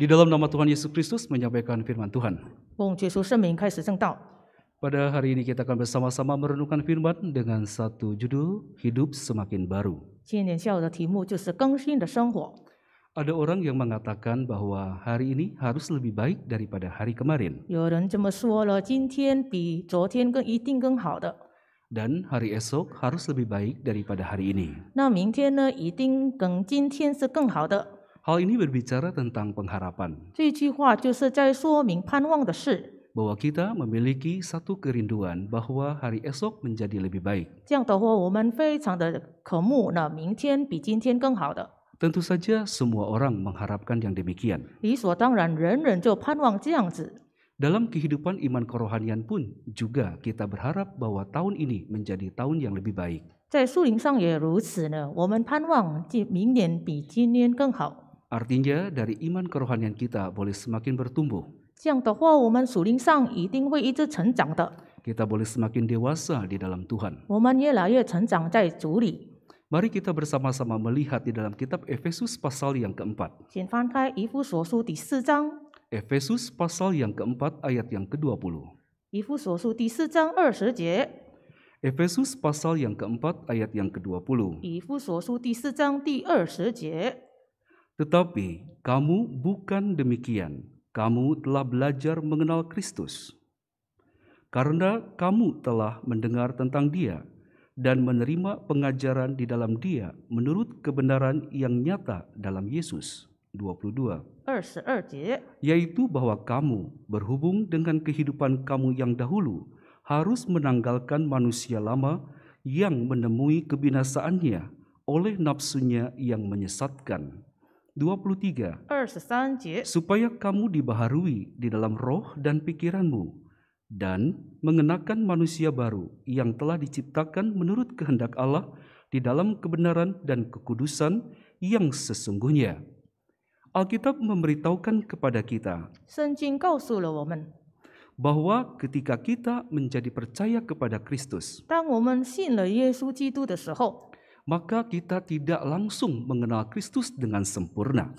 Di dalam nama Tuhan Yesus Kristus menyampaikan firman Tuhan. Pada hari ini kita akan bersama-sama merenungkan firman dengan satu judul, Hidup Semakin Baru. Ada orang yang mengatakan bahwa hari ini harus lebih baik daripada hari kemarin. Dan hari esok harus lebih baik daripada hari ini. Hal ini berbicara tentang pengharapan. Bahwa kita memiliki satu kerinduan bahwa hari esok menjadi lebih baik. Tentu saja semua orang mengharapkan yang demikian. Dalam kehidupan iman kerohanian pun juga kita berharap bahwa tahun ini menjadi tahun yang lebih baik. 在树林上也如此呢，我们盼望今明年比今年更好。Artinya dari iman kerohanian kita boleh semakin bertumbuh. kita boleh semakin dewasa di dalam Tuhan. Mari kita bersama-sama melihat di dalam kitab Efesus pasal yang keempat. Efesus pasal yang keempat ayat yang ke-20. Efesus pasal yang keempat ayat yang ke-20. Tetapi kamu bukan demikian. Kamu telah belajar mengenal Kristus. Karena kamu telah mendengar tentang Dia dan menerima pengajaran di dalam Dia menurut kebenaran yang nyata dalam Yesus. 22. 22 yaitu bahwa kamu berhubung dengan kehidupan kamu yang dahulu harus menanggalkan manusia lama yang menemui kebinasaannya oleh nafsunya yang menyesatkan. 23 Supaya kamu dibaharui di dalam roh dan pikiranmu dan mengenakan manusia baru yang telah diciptakan menurut kehendak Allah di dalam kebenaran dan kekudusan yang sesungguhnya. Alkitab memberitahukan kepada kita bahwa ketika kita menjadi percaya kepada Kristus, maka kita tidak langsung mengenal Kristus dengan sempurna.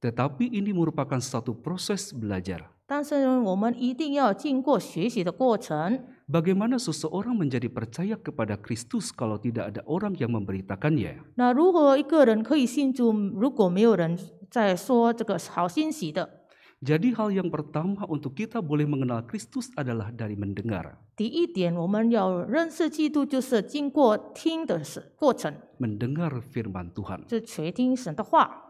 Tetapi ini merupakan satu proses belajar. Bagaimana seseorang menjadi percaya kepada Kristus kalau tidak ada orang yang memberitakannya? 如果没有人在说这个好信息的, jadi hal yang pertama untuk kita boleh mengenal Kristus adalah dari mendengar. Mendengar firman Tuhan. 就是垂听神的话。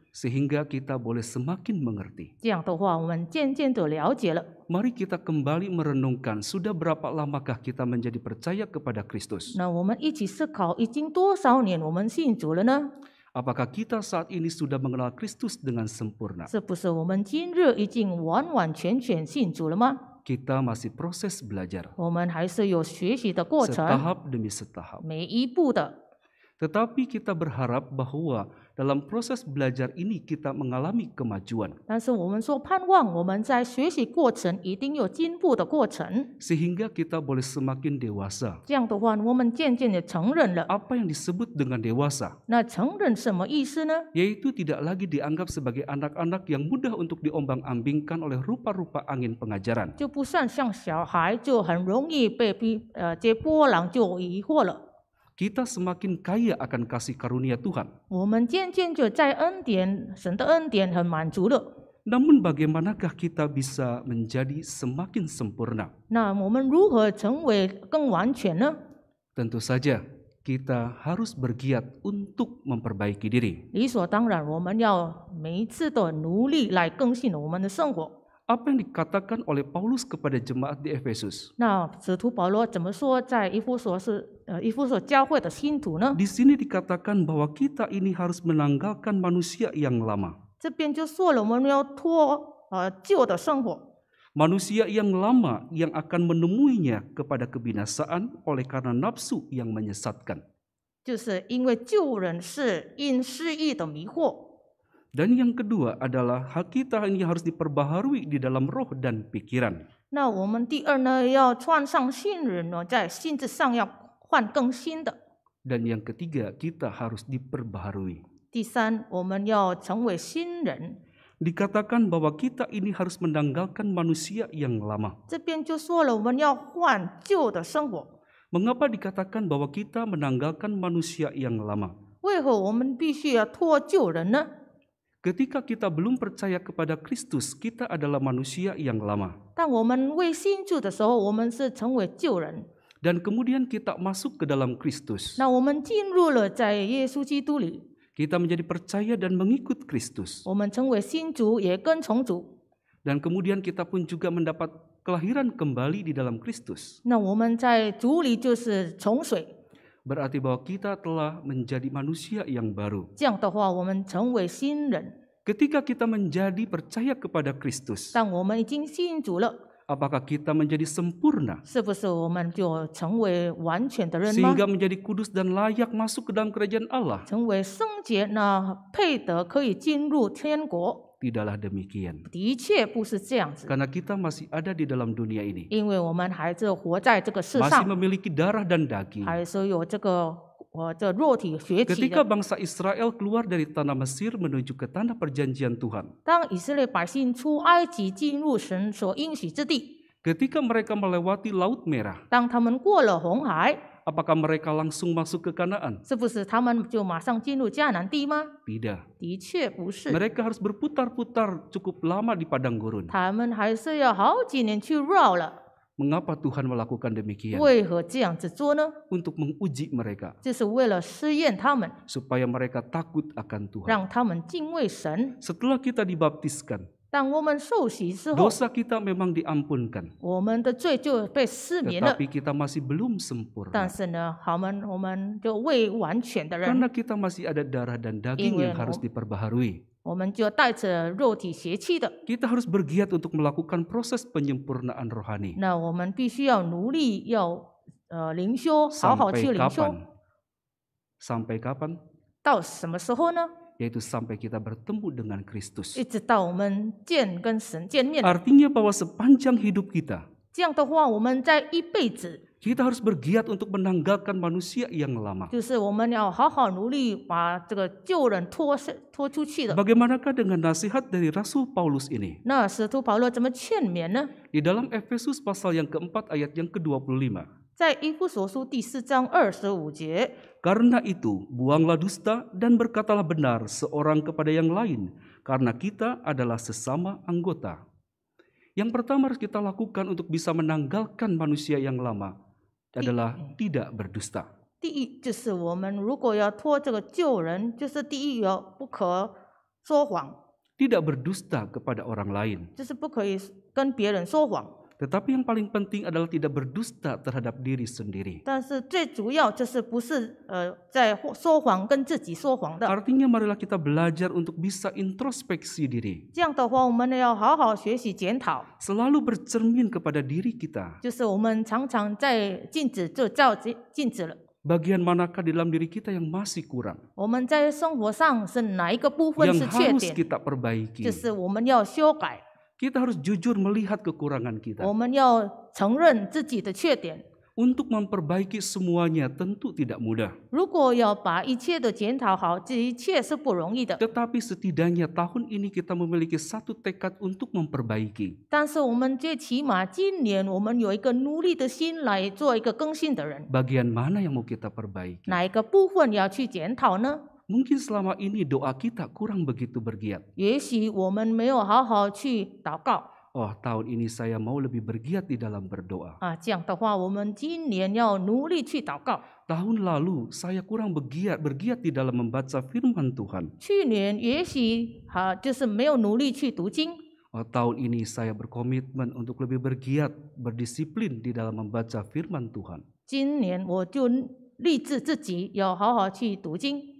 sehingga kita boleh semakin mengerti. Mari kita kembali merenungkan sudah berapa lamakah kita menjadi percaya kepada Kristus. Apakah kita saat ini sudah mengenal Kristus dengan sempurna? Kita masih proses belajar. Setahap demi setahap. Tetapi kita berharap bahwa dalam proses belajar ini kita mengalami kemajuan. Sehingga kita boleh semakin dewasa. Apa yang disebut dengan dewasa? Yaitu tidak lagi dianggap sebagai anak-anak yang mudah untuk diombang-ambingkan oleh rupa-rupa angin pengajaran. 就不算像小孩，就很容易被逼呃接波浪就疑惑了。kita semakin kaya akan kasih karunia Tuhan. Namun bagaimanakah kita bisa menjadi semakin sempurna? Tentu saja kita harus bergiat untuk memperbaiki diri. 理所当然，我们要每一次的努力来更新我们的生活。apa yang dikatakan oleh Paulus kepada jemaat di Efesus? Nah, Di sini dikatakan bahwa kita ini harus menanggalkan manusia yang lama. Manusia yang lama yang akan menemuinya kepada kebinasaan oleh karena nafsu yang menyesatkan. 就是因为旧人是因失意的迷惑。dan yang kedua adalah hak kita ini harus diperbaharui di dalam roh dan pikiran. Dan yang ketiga, kita harus diperbaharui. Dikatakan bahwa kita ini harus menanggalkan manusia yang lama. Mengapa dikatakan bahwa kita menanggalkan manusia yang lama? 为何我们必须要脱旧人呢？Ketika kita belum percaya kepada Kristus, kita adalah manusia yang lama. Dan kemudian kita masuk ke dalam Kristus. Kita menjadi percaya dan mengikut Kristus. Dan kemudian kita pun juga mendapat kelahiran kembali di dalam Kristus. 那我们在主里就是重水。berarti bahwa kita telah menjadi manusia yang baru. Ketika kita menjadi percaya kepada Kristus apakah kita menjadi sempurna? Sehingga menjadi kudus dan layak masuk ke dalam kerajaan Allah. Tidaklah demikian. Karena kita masih ada di dalam dunia ini. Masih memiliki darah dan daging. Oh, Ketika bangsa Israel keluar dari tanah Mesir menuju ke tanah perjanjian Tuhan. Ketika mereka melewati Laut Merah. Apakah mereka langsung masuk ke Kanaan? Tidak. Mereka harus berputar-putar cukup lama di padang gurun. Mengapa Tuhan melakukan demikian? Untuk menguji mereka. Supaya mereka takut akan Tuhan. Setelah kita dibaptiskan, dosa kita memang diampunkan. Tetapi kita masih belum sempurna. Karena kita masih ada darah dan daging yang harus diperbaharui. Kita harus bergiat untuk melakukan proses penyempurnaan rohani. Sampai kapan? Sampai kapan? sampai kita bertemu dengan Kristus. Artinya bahwa sepanjang hidup kita kita harus bergiat untuk menanggalkan manusia yang lama. Bagaimanakah dengan nasihat dari Rasul Paulus ini? Di dalam Efesus pasal yang keempat ayat yang ke-25. Karena itu, buanglah dusta dan berkatalah benar seorang kepada yang lain, karena kita adalah sesama anggota. Yang pertama harus kita lakukan untuk bisa menanggalkan manusia yang lama adalah eh. tidak berdusta. tidak berdusta kepada orang lain. 就是不可以跟别人说谎。tetapi yang paling penting adalah tidak berdusta terhadap diri sendiri. Artinya marilah kita belajar untuk bisa introspeksi diri. Selalu bercermin kepada diri kita. Bagian manakah di dalam diri kita yang masih kurang? Yang harus kita perbaiki. Kita harus jujur melihat kekurangan kita. Untuk memperbaiki semuanya tentu tidak mudah. Tetapi setidaknya tahun ini kita memiliki satu tekad untuk memperbaiki. Bagian mana yang mau kita perbaiki? Mungkin selama ini doa kita kurang begitu bergiat. Oh, tahun ini saya mau lebih bergiat di dalam berdoa. Ah, tahun lalu saya kurang bergiat bergiat di dalam membaca firman Tuhan. Oh, tahun ini saya berkomitmen untuk lebih bergiat berdisiplin di dalam membaca firman Tuhan. 今年我就立志自己要好好去读经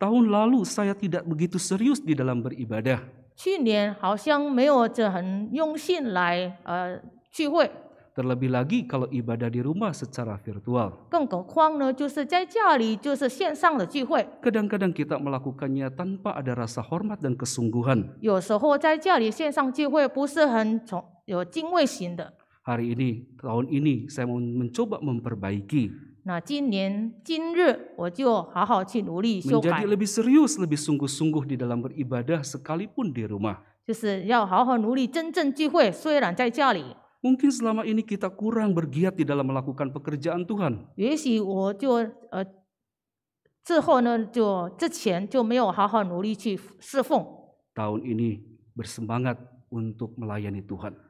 tahun lalu saya tidak begitu serius di dalam beribadah. 去年好像没有这很用心来呃聚会。Terlebih eh, lagi kalau ibadah di rumah secara virtual. 更何况呢，就是在家里就是线上的聚会。Kadang-kadang kita melakukannya tanpa ada rasa hormat dan kesungguhan. 有时候在家里线上聚会不是很从有敬畏心的。Hari ini, tahun ini saya mau mencoba memperbaiki. Menjadi lebih serius, lebih sungguh-sungguh di dalam beribadah sekalipun di rumah. Mungkin selama ini kita kurang bergiat di dalam melakukan pekerjaan Tuhan. Tahun ini bersemangat untuk melayani Tuhan.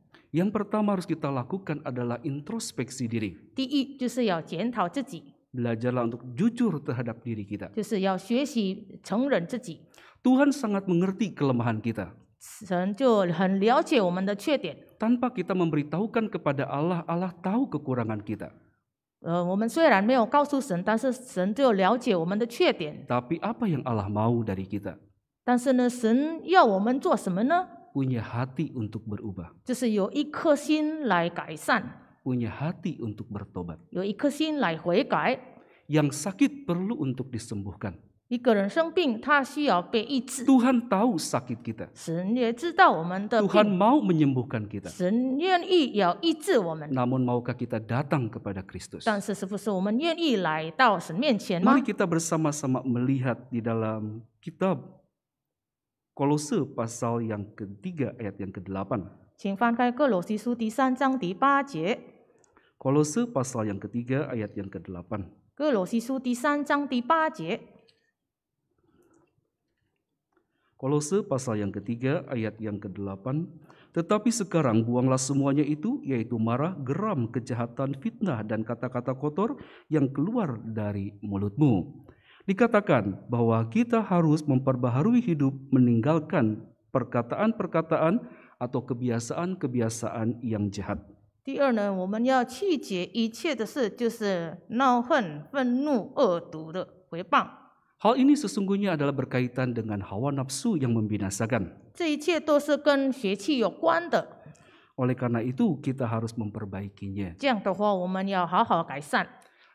Yang pertama harus kita lakukan adalah introspeksi diri. Belajarlah untuk jujur terhadap diri kita. Tuhan sangat mengerti kelemahan kita. Tanpa kita memberitahukan kepada Allah, Allah tahu kekurangan kita. Tapi apa yang Allah mau dari kita? 神要我们做什么呢? punya hati untuk berubah. punya hati untuk bertobat. Yang sakit perlu untuk disembuhkan. Tuhan tahu sakit kita. Tuhan mau menyembuhkan kita. Namun maukah kita datang kepada Kristus? Mari kita Mari？kita bersama-sama melihat di dalam kitab Kolose pasal yang ketiga ayat yang ke-8. 请翻开哥罗西书第三章第八节。Kolose pasal yang ketiga ayat yang ke-8. 哥罗西书第三章第八节。Kolose pasal yang ketiga ayat yang ke-8 Tetapi sekarang buanglah semuanya itu yaitu marah, geram, kejahatan, fitnah dan kata-kata kotor yang keluar dari mulutmu dikatakan bahwa kita harus memperbaharui hidup meninggalkan perkataan-perkataan atau kebiasaan-kebiasaan yang jahat. Hal ini sesungguhnya adalah berkaitan dengan hawa nafsu yang membinasakan. Oleh karena itu kita harus memperbaikinya. 这样的话，我们要好好改善。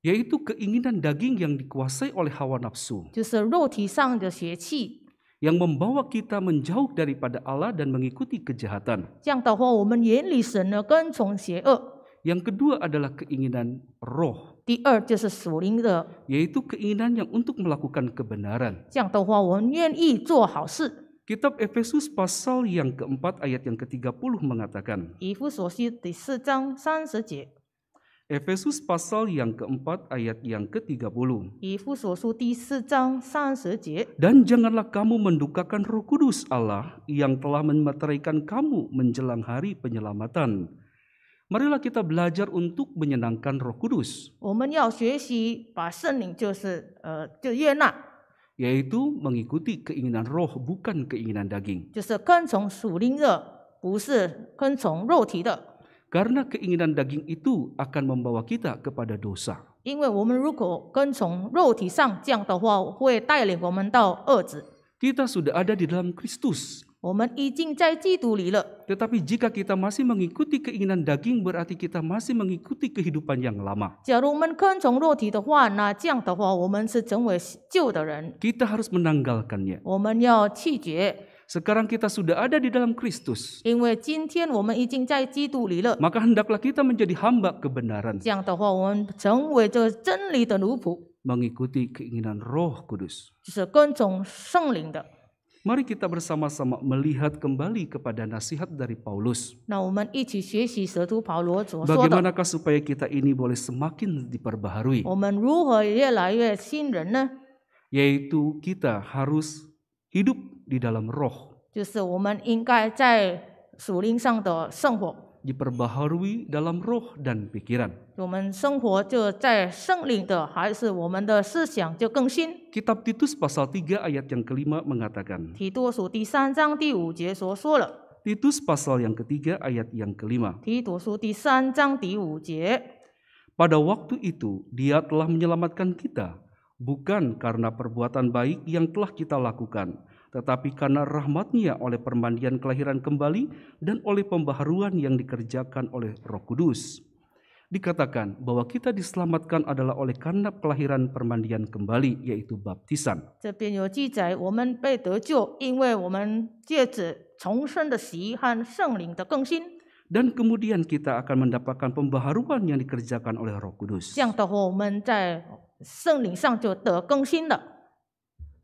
yaitu keinginan daging yang dikuasai oleh hawa nafsu. yang membawa kita menjauh daripada Allah dan mengikuti kejahatan. Yang oh, e. kedua adalah keinginan roh. yaitu keinginan yang untuk melakukan kebenaran. Oh, Kitab Efesus pasal yang keempat ayat yang ke-30 mengatakan. Efesus pasal yang keempat ayat yang ke-30. Dan janganlah kamu mendukakan roh kudus Allah yang telah memateraikan kamu menjelang hari penyelamatan. Marilah kita belajar untuk menyenangkan roh kudus. Yaitu mengikuti keinginan roh bukan keinginan daging karena keinginan daging itu akan membawa kita kepada dosa. Kita sudah ada di dalam Kristus. Tetapi jika kita masih mengikuti keinginan daging, berarti kita masih mengikuti kehidupan yang lama. Kita harus menanggalkannya. Sekarang kita sudah ada di dalam Kristus. Maka hendaklah kita menjadi hamba kebenaran. Mengikuti keinginan Roh Kudus. Mari kita bersama-sama melihat kembali kepada nasihat dari Paulus. Bagaimanakah supaya kita ini boleh semakin diperbaharui? Yaitu kita harus hidup di dalam roh. Diperbaharui dalam roh dan pikiran. Kitab Titus pasal 3 ayat yang kelima mengatakan. Titus pasal yang ketiga ayat yang kelima. Pada waktu itu dia telah menyelamatkan kita bukan karena perbuatan baik yang telah kita lakukan, tetapi karena rahmatnya oleh permandian kelahiran kembali dan oleh pembaharuan yang dikerjakan oleh roh kudus. Dikatakan bahwa kita diselamatkan adalah oleh karena kelahiran permandian kembali, yaitu baptisan. Dan kemudian kita akan mendapatkan pembaharuan yang dikerjakan oleh Roh Kudus.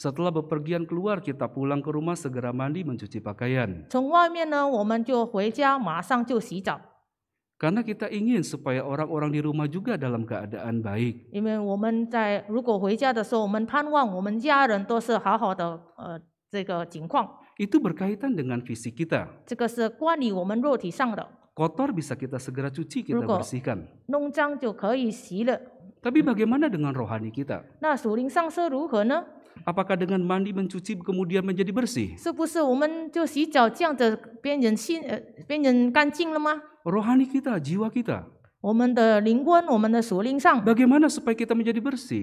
Setelah bepergian keluar, kita pulang ke rumah segera mandi mencuci pakaian. 从外面呢，我们就回家，马上就洗澡。Karena kita ingin supaya orang-orang di rumah juga dalam keadaan baik. 因为我们在如果回家的时候，我们盼望我们家人都是好好的，呃，这个情况。Itu berkaitan dengan fisik kita. 这个是关于我们肉体上的。kotor bisa kita segera cuci, kita bersihkan. Tapi bagaimana dengan rohani kita? Apakah dengan mandi mencuci kemudian menjadi bersih? Rohani kita, jiwa kita. Bagaimana supaya kita menjadi bersih?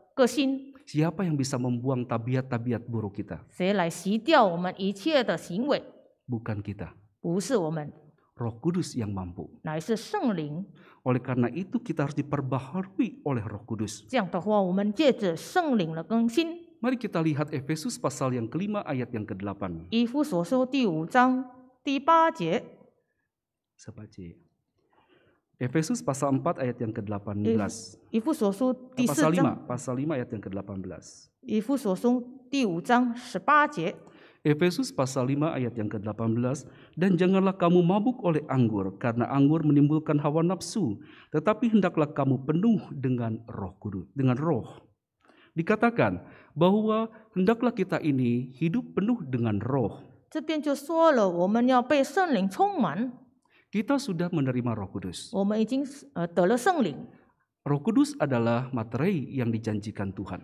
Siapa yang bisa membuang tabiat-tabiat buruk kita? Bukan kita. Roh Kudus yang mampu. Oleh karena itu kita harus diperbaharui oleh Roh Kudus. Mari kita lihat Efesus pasal yang kelima ayat yang ke-8. 以夫所说第五章第八节，Saya baca ya. Efesus pasal 4 ayat yang ke-18. pasal 5, eh, pasal 5 ayat yang ke-18. Efesus pasal 5 ayat yang ke-18 dan janganlah kamu mabuk oleh anggur karena anggur menimbulkan hawa nafsu tetapi hendaklah kamu penuh dengan Roh Kudus dengan roh dikatakan bahwa hendaklah kita ini hidup penuh dengan roh kita sudah menerima Roh Kudus. Eh, Roh Kudus adalah materai yang dijanjikan Tuhan.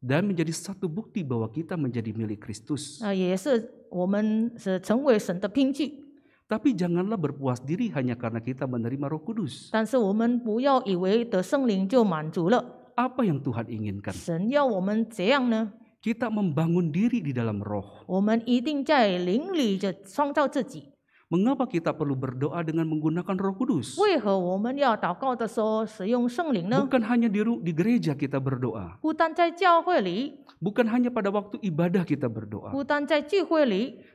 Dan menjadi satu bukti bahwa kita menjadi milik Kristus. Ah, Tapi janganlah berpuas diri hanya karena kita menerima Roh Kudus. Apa yang Tuhan inginkan? Kita membangun diri di dalam roh. Mengapa kita perlu berdoa dengan menggunakan Roh Kudus? Bukan hanya di, gereja kita berdoa. Bukan hanya pada waktu ibadah kita berdoa.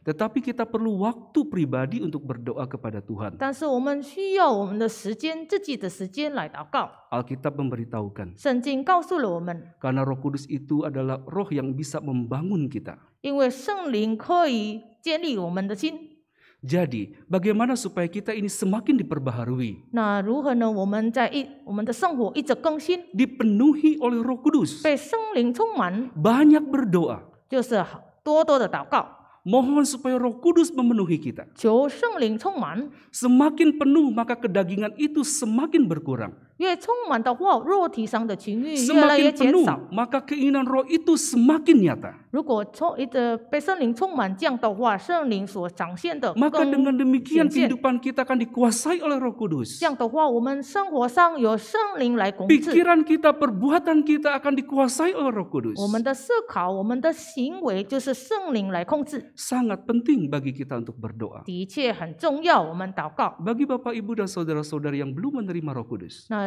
Tetapi kita perlu waktu pribadi untuk berdoa kepada Tuhan. Alkitab memberitahukan. Karena Roh Kudus itu adalah roh yang bisa membangun kita jadi, bagaimana supaya kita ini semakin diperbaharui? Nah, dipenuhi oleh Roh Kudus. Banyak berdoa. Mohon supaya Roh Kudus memenuhi kita. Semakin penuh maka kedagingan itu semakin berkurang. 越充满的话，肉体上的情欲越来越减少。maka keinginan roh itu semakin nyata. maka dengan demikian kehidupan kita akan dikuasai oleh Roh Kudus. kita, perbuatan kita akan dikuasai oleh Roh Kudus. penting bagi kita untuk berdoa. bapak ibu dan saudara-saudara yang belum menerima Roh Kudus.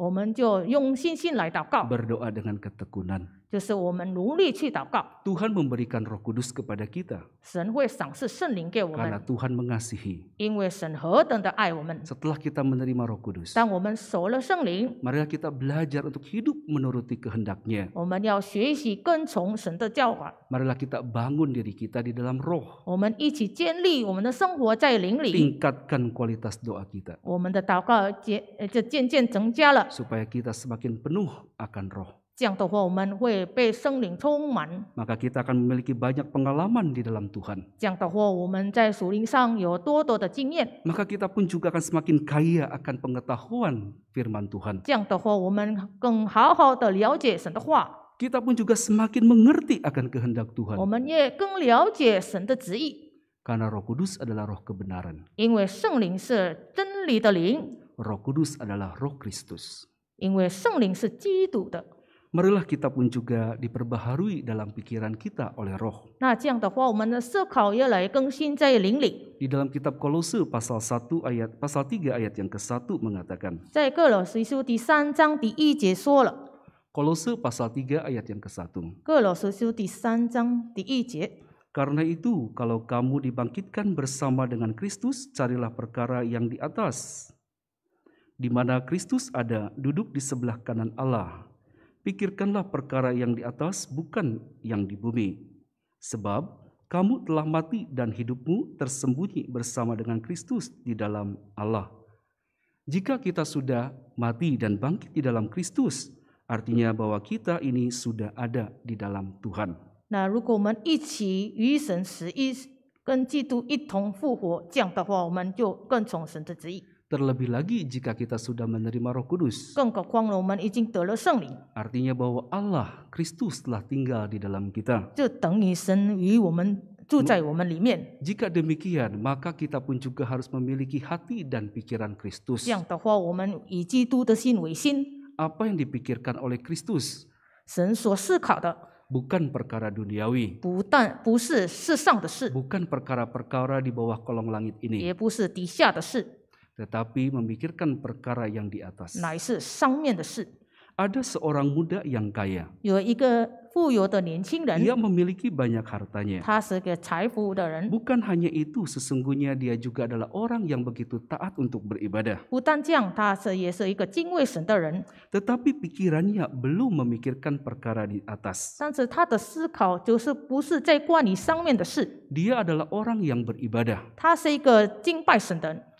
我们就用信心来祷告。Tuhan memberikan Roh Kudus kepada kita. Karena Tuhan mengasihi. Setelah kita menerima Roh Kudus. Mari kita belajar untuk hidup menuruti kehendaknya. Mari kita bangun diri kita di dalam Roh. Tingkatkan kualitas doa kita. Supaya kita semakin penuh akan Roh maka kita akan memiliki banyak pengalaman di dalam Tuhan. Maka kita pun juga akan semakin kaya akan pengetahuan firman Tuhan. Kita pun juga semakin mengerti akan kehendak Tuhan. Karena Roh Kudus adalah roh kebenaran. Roh Kudus adalah roh Kristus marilah kita pun juga diperbaharui dalam pikiran kita oleh roh. Nah, Di dalam kitab Kolose pasal 1 ayat pasal 3 ayat yang ke-1 mengatakan. Kolose pasal 3 ayat yang ke-1. Karena itu, kalau kamu dibangkitkan bersama dengan Kristus, carilah perkara yang di atas, di mana Kristus ada duduk di sebelah kanan Allah pikirkanlah perkara yang di atas, bukan yang di bumi. Sebab kamu telah mati dan hidupmu tersembunyi bersama dengan Kristus di dalam Allah. Jika kita sudah mati dan bangkit di dalam Kristus, artinya bahwa kita ini sudah ada di dalam Tuhan. Nah, jika kita bersama dengan Kristus, Terlebih lagi jika kita sudah menerima Roh Kudus. Artinya bahwa Allah Kristus telah tinggal di dalam kita. Jika demikian, maka kita pun juga harus memiliki hati dan pikiran Kristus. Apa yang dipikirkan oleh Kristus? bukan perkara duniawi. Bukan perkara-perkara di bawah kolong langit ini tetapi memikirkan perkara yang di atas. Ada seorang muda yang kaya. Dia memiliki banyak hartanya. Bukan hanya itu, sesungguhnya dia juga adalah orang yang begitu taat untuk beribadah. Tetapi pikirannya belum memikirkan perkara di atas. Dia adalah orang yang beribadah.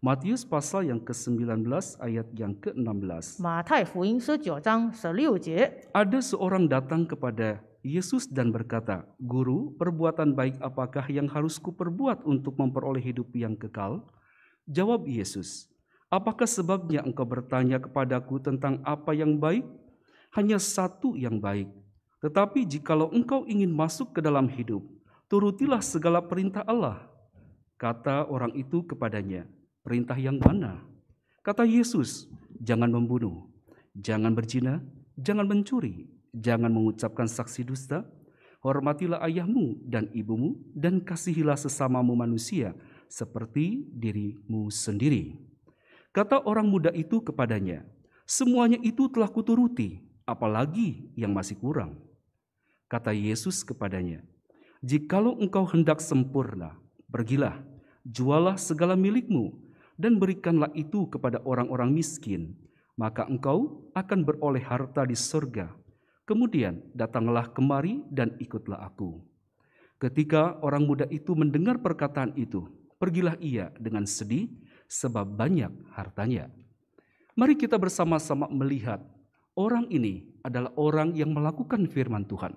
Matius pasal yang ke-19 ayat yang ke-16. Ada seorang datang kepada Yesus dan berkata, Guru, perbuatan baik apakah yang harus kuperbuat untuk memperoleh hidup yang kekal? Jawab Yesus, Apakah sebabnya engkau bertanya kepadaku tentang apa yang baik? Hanya satu yang baik. Tetapi jikalau engkau ingin masuk ke dalam hidup, turutilah segala perintah Allah. Kata orang itu kepadanya, Perintah yang mana? Kata Yesus, jangan membunuh, jangan berzina, jangan mencuri, jangan mengucapkan saksi dusta, hormatilah ayahmu dan ibumu dan kasihilah sesamamu manusia seperti dirimu sendiri. Kata orang muda itu kepadanya, semuanya itu telah kuturuti, apalagi yang masih kurang. Kata Yesus kepadanya, jikalau engkau hendak sempurna, pergilah, jualah segala milikmu, dan berikanlah itu kepada orang-orang miskin, maka engkau akan beroleh harta di surga. Kemudian datanglah kemari dan ikutlah aku. Ketika orang muda itu mendengar perkataan itu, pergilah ia dengan sedih sebab banyak hartanya. Mari kita bersama-sama melihat orang ini adalah orang yang melakukan firman Tuhan.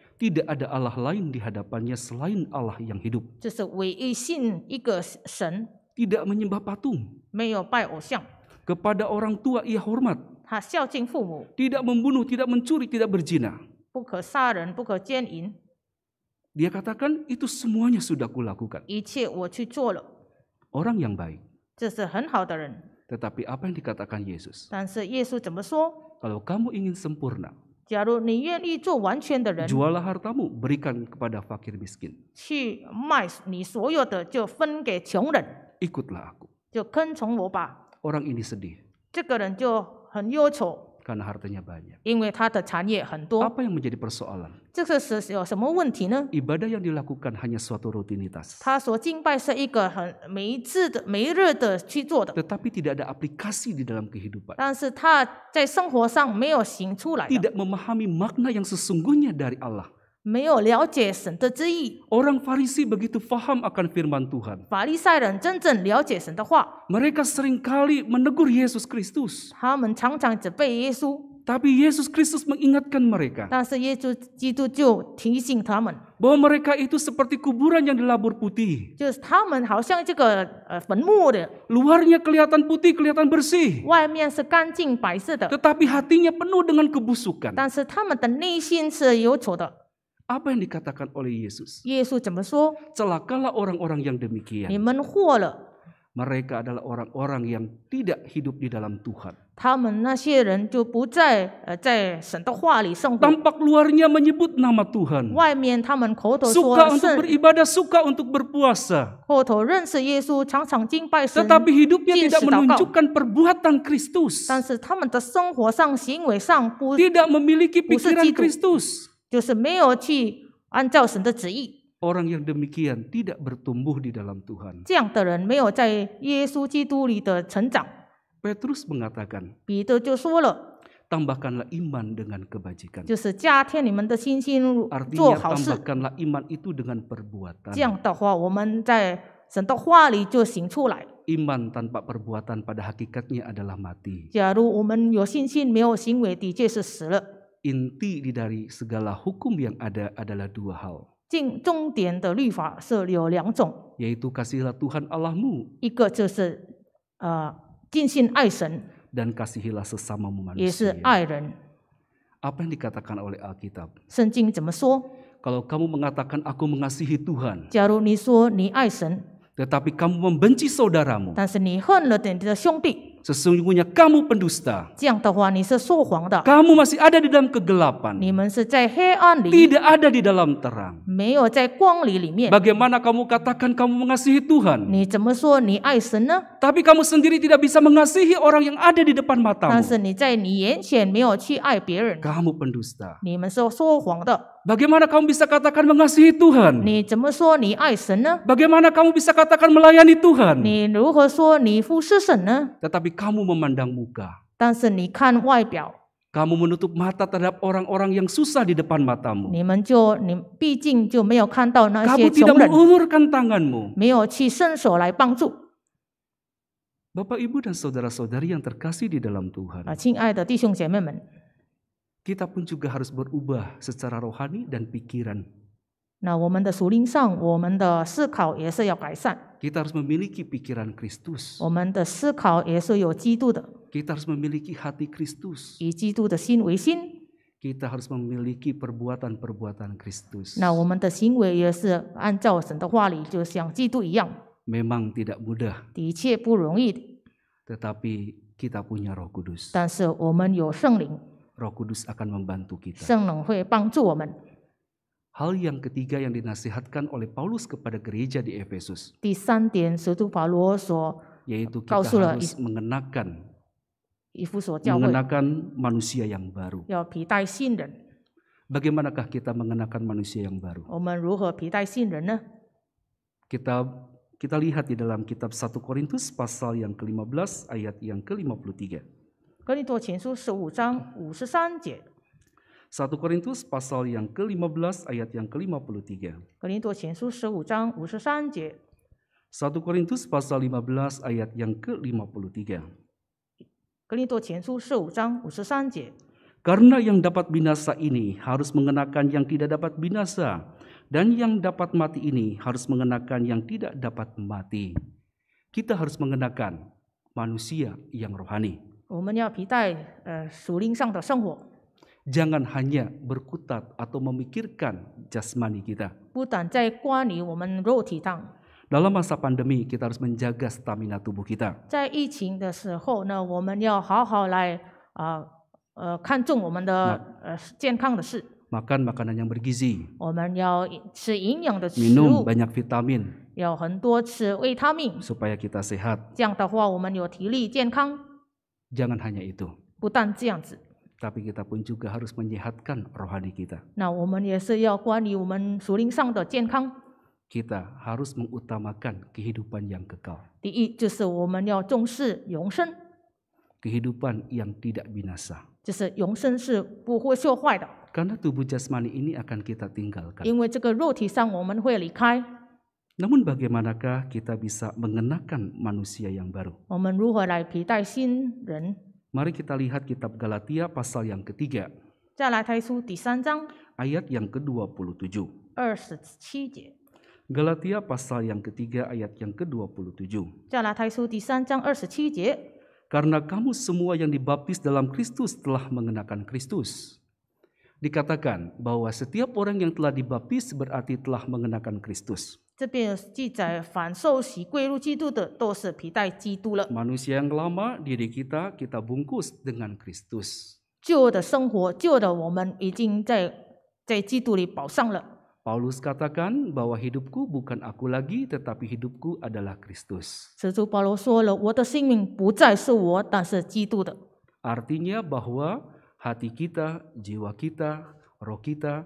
tidak ada Allah lain di hadapannya selain Allah yang hidup. Tidak menyembah patung. Kepada orang tua ia hormat. Tidak membunuh, tidak mencuri, tidak berzina. Dia katakan itu semuanya sudah kulakukan. Orang yang baik. Tetapi apa yang dikatakan Yesus? Kalau kamu ingin sempurna, 假如你愿意做完全的人，jualah hartamu, berikan kepada fakir miskin. 去卖你所有的，就分给穷人。Ikutlah ini sedih. Karena hartanya banyak. Apa yang menjadi persoalan? Ibadah yang dilakukan hanya suatu rutinitas. Tetapi tidak ada aplikasi di dalam kehidupan. Tidak memahami makna yang sesungguhnya dari Allah. Orang Farisi begitu faham akan firman Tuhan. Mereka seringkali menegur Yesus Kristus. Tapi Yesus Kristus mengingatkan mereka mengingatkan mereka itu seperti kuburan yang dilabur putih. putih. Luarnya kelihatan putih, kelihatan bersih. Tetapi hatinya penuh dengan kebusukan. 但是他们的内心是有丑的。apa yang dikatakan oleh Yesus? Yesus Celakalah orang-orang yang demikian. Mereka adalah orang-orang yang tidak hidup di dalam Tuhan. Tampak luarnya menyebut nama Tuhan. Suka untuk beribadah, suka untuk berpuasa. Tetapi hidupnya tidak menunjukkan perbuatan Kristus. Tidak memiliki pikiran Kristus. 就是没有去按照神的旨意。Orang yang demikian tidak bertumbuh di dalam Tuhan. 这样的人没有在耶稣基督里的成长。Petrus mengatakan. 彼得就说了。tambahkanlah iman dengan kebajikan. Artinya iman itu dengan perbuatan. Iman tanpa perbuatan pada hakikatnya adalah mati inti di dari segala hukum yang ada adalah dua hal. Yaitu kasihilah Tuhan Allahmu. Dan kasihilah sesama manusia. Apa yang dikatakan oleh Alkitab? Kalau kamu mengatakan aku mengasihi Tuhan, Tetapi kamu membenci saudaramu，但是你恨了你的兄弟。Sesungguhnya kamu pendusta. Kamu masih ada di dalam kegelapan. Tidak ada di dalam terang. Bagaimana kamu katakan kamu mengasihi Tuhan? Tapi kamu sendiri tidak bisa mengasihi orang yang ada di depan matamu. Kamu pendusta. Bagaimana kamu bisa katakan mengasihi Tuhan? Bagaimana kamu bisa katakan melayani Tuhan? Tetapi kamu memandang muka. kamu menutup mata terhadap orang-orang yang susah di depan matamu. Kamu tidak mengulurkan tanganmu. Bapak, Ibu, dan saudara-saudari yang terkasih di dalam Tuhan, kita pun juga harus berubah secara rohani dan pikiran kita harus memiliki pikiran Kristus. Kita harus memiliki hati Kristus. Kita harus memiliki perbuatan-perbuatan Kristus. 那我们的行为也是按照神的话里，就像基督一样，Memang tidak mudah, 的确不容易的。tetapi kita punya Roh Kudus. 但是我们有圣灵，Roh Kudus akan membantu kita. Hal yang ketiga yang dinasihatkan oleh Paulus kepada gereja di Efesus. yaitu kita harus mengenakan mengenakan manusia yang baru. Bagaimanakah kita mengenakan manusia yang baru? Kita kita lihat di dalam kitab 1 Korintus pasal yang ke-15 ayat yang ke-53. 53. 1 Korintus pasal yang ke-15 ayat yang ke-53. 1 Korintus pasal 15 ayat yang ke-53. Karena yang dapat binasa ini harus mengenakan yang tidak dapat binasa, dan yang dapat mati ini harus mengenakan yang tidak dapat mati. Kita harus mengenakan manusia yang rohani. 我们要皮带呃属灵上的圣火，jangan hanya berkutat atau memikirkan jasmani kita. Dalam masa pandemi, kita harus menjaga stamina tubuh kita. Makan makanan yang bergizi. Minum banyak vitamin. Supaya kita sehat. Jangan hanya itu. 不但这样子，tapi kita pun juga harus menyehatkan rohani kita. Nah, kita harus mengutamakan kehidupan yang kekal. Kehidupan yang tidak binasa. Karena tubuh jasmani ini akan kita tinggalkan. Namun bagaimanakah kita bisa mengenakan manusia yang baru? 我们如何来皮带新人? Mari kita lihat kitab Galatia pasal yang ketiga. Ayat yang ke-27. Galatia pasal yang ketiga ayat yang ke-27. Karena kamu semua yang dibaptis dalam Kristus telah mengenakan Kristus. Dikatakan bahwa setiap orang yang telah dibaptis berarti telah mengenakan Kristus. 这边记载反受洗归入基督的都是皮带基督了。Manusia yang lama diri kita kita bungkus dengan Kristus。旧的生活，旧的我们已经在在基督里保上了。Paulus katakan bahwa hidupku bukan aku lagi, tetapi hidupku adalah Kristus. Artinya bahwa hati kita, jiwa kita, roh kita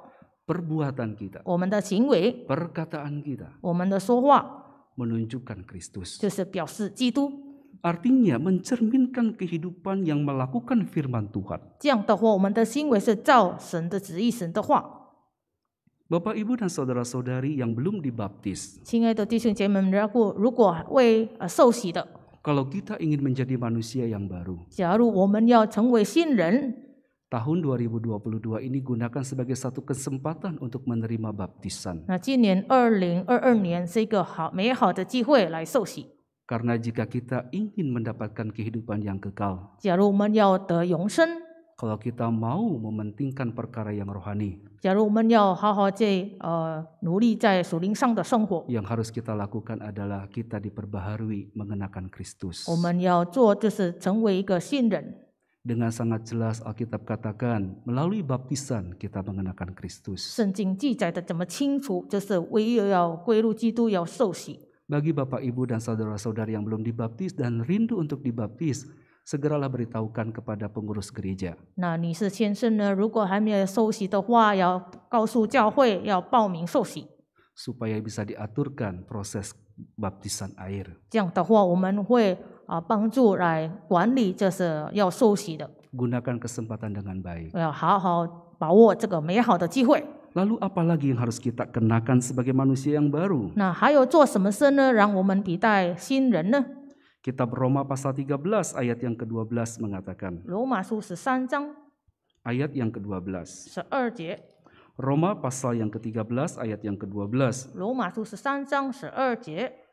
perbuatan kita, perkataan kita 我们的说话，menunjukkan Kristus. mencerminkan kehidupan yang melakukan firman Tuhan. Ibu, dan saudara-saudari yang belum dibaptis, kita ingin menjadi manusia yang baru, tahun 2022 ini gunakan sebagai satu kesempatan untuk menerima baptisan. Karena jika kita ingin mendapatkan kehidupan yang kekal, kalau kita mau mementingkan perkara yang rohani, yang harus kita lakukan adalah kita diperbaharui mengenakan Kristus. Dengan sangat jelas Alkitab katakan, melalui baptisan kita mengenakan Kristus. Bagi Bapak, Ibu, dan saudara-saudari yang belum dibaptis dan rindu untuk dibaptis, segeralah beritahukan kepada pengurus gereja. Nah, bisa diaturkan proses baptisan air. 这样的话，我们会啊帮助来管理这是要受洗的。Gunakan kesempatan dengan baik. apa lagi yang harus kita kenakan sebagai manusia yang baru? 那还有做什么事呢？让我们替代新人呢？Kitab Roma pasal 13 ayat yang ke-12 mengatakan. Roma 13章 ayat yang ke-12. 12 Roma pasal yang ke-13 ayat yang ke-12. Roma 13章12节。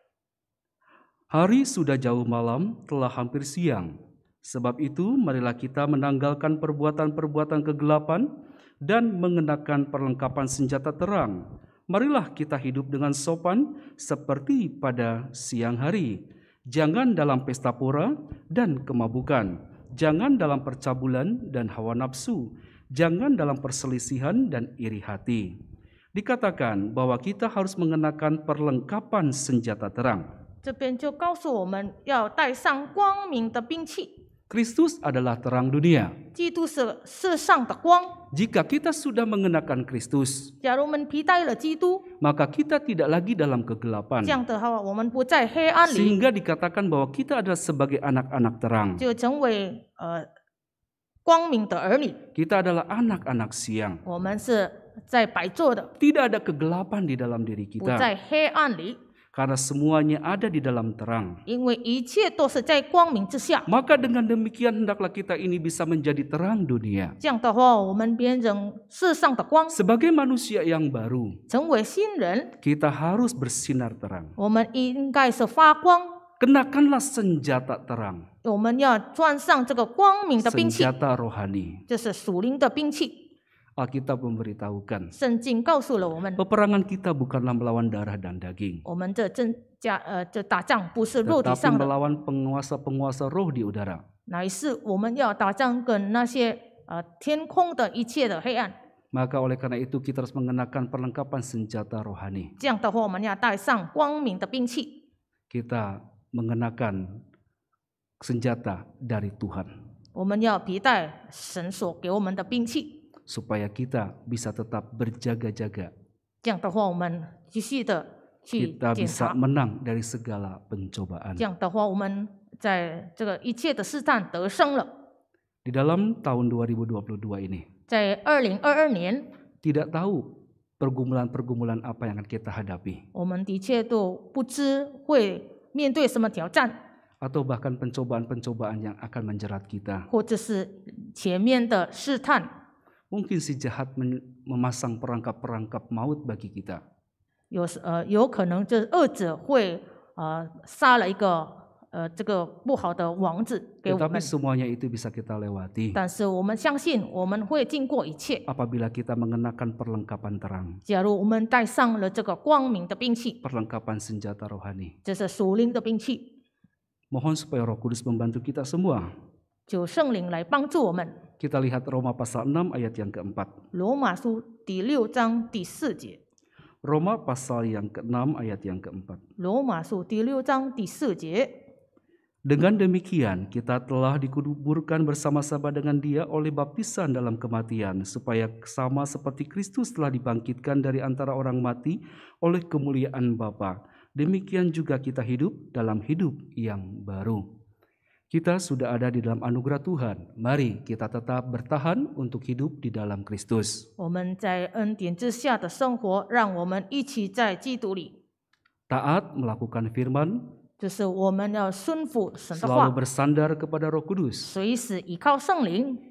Hari sudah jauh malam, telah hampir siang. Sebab itu, marilah kita menanggalkan perbuatan-perbuatan kegelapan dan mengenakan perlengkapan senjata terang. Marilah kita hidup dengan sopan seperti pada siang hari. Jangan dalam pesta pora dan kemabukan. Jangan dalam percabulan dan hawa nafsu. Jangan dalam perselisihan dan iri hati dikatakan bahwa kita harus mengenakan perlengkapan senjata terang. 这边就告诉我们要带上光明的兵器。Kristus adalah terang dunia. Jika kita sudah mengenakan Kristus, maka kita tidak lagi dalam kegelapan. Sehingga dikatakan bahwa kita adalah sebagai anak-anak terang. Kita adalah anak-anak siang. Tidak ada kegelapan di dalam diri kita karena semuanya ada di dalam terang. Maka dengan demikian hendaklah kita ini bisa menjadi terang dunia. Sebagai manusia yang baru, kita harus bersinar terang. Kenakanlah senjata terang. Senjata rohani. Alkitab memberitahukan. Peperangan kita bukanlah melawan darah dan daging. Tetapi melawan penguasa-penguasa roh di udara. Maka oleh karena itu kita harus mengenakan perlengkapan senjata rohani. Kita mengenakan senjata dari Tuhan. 我们要披戴神所给我们的兵器。supaya kita bisa tetap berjaga-jaga. Kita bisa menang dari segala pencobaan. Di dalam tahun 2022 ini, tidak tahu pergumulan-pergumulan apa yang akan kita hadapi. Atau bahkan pencobaan-pencobaan yang akan menjerat kita. 或者是前面的试探 Mungkin si jahat memasang perangkap-perangkap maut bagi kita. Eh, Tetapi semuanya itu bisa kita lewati. Apabila kita mengenakan perlengkapan terang. Perlengkapan senjata rohani. Mohon supaya Roh Kudus membantu kita semua. Kita lihat Roma pasal 6 ayat yang keempat. Roma Roma pasal yang ke-6 ayat yang keempat. Roma dengan demikian, kita telah dikuburkan bersama-sama dengan Dia oleh baptisan dalam kematian, supaya sama seperti Kristus telah dibangkitkan dari antara orang mati oleh kemuliaan Bapa. Demikian juga kita hidup dalam hidup yang baru. Kita sudah ada di dalam anugerah Tuhan. Mari kita tetap bertahan untuk hidup di dalam Kristus. Taat melakukan firman, selalu bersandar kepada Roh Kudus.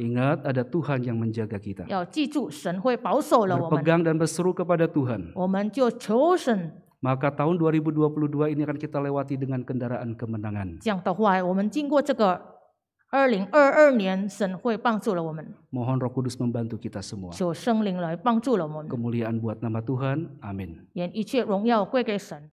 Ingat ada Tuhan yang menjaga kita. 要记住，神会保守了我们。Pegang dan berseru kepada Tuhan. Maka tahun 2022 ini akan kita lewati dengan kendaraan kemenangan. 这样的话，我们经过这个二零二二年，神会帮助了我们。Mohon Roh Kudus membantu kita semua. buat nama Tuhan. Amin.